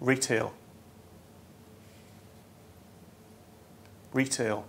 retail, retail.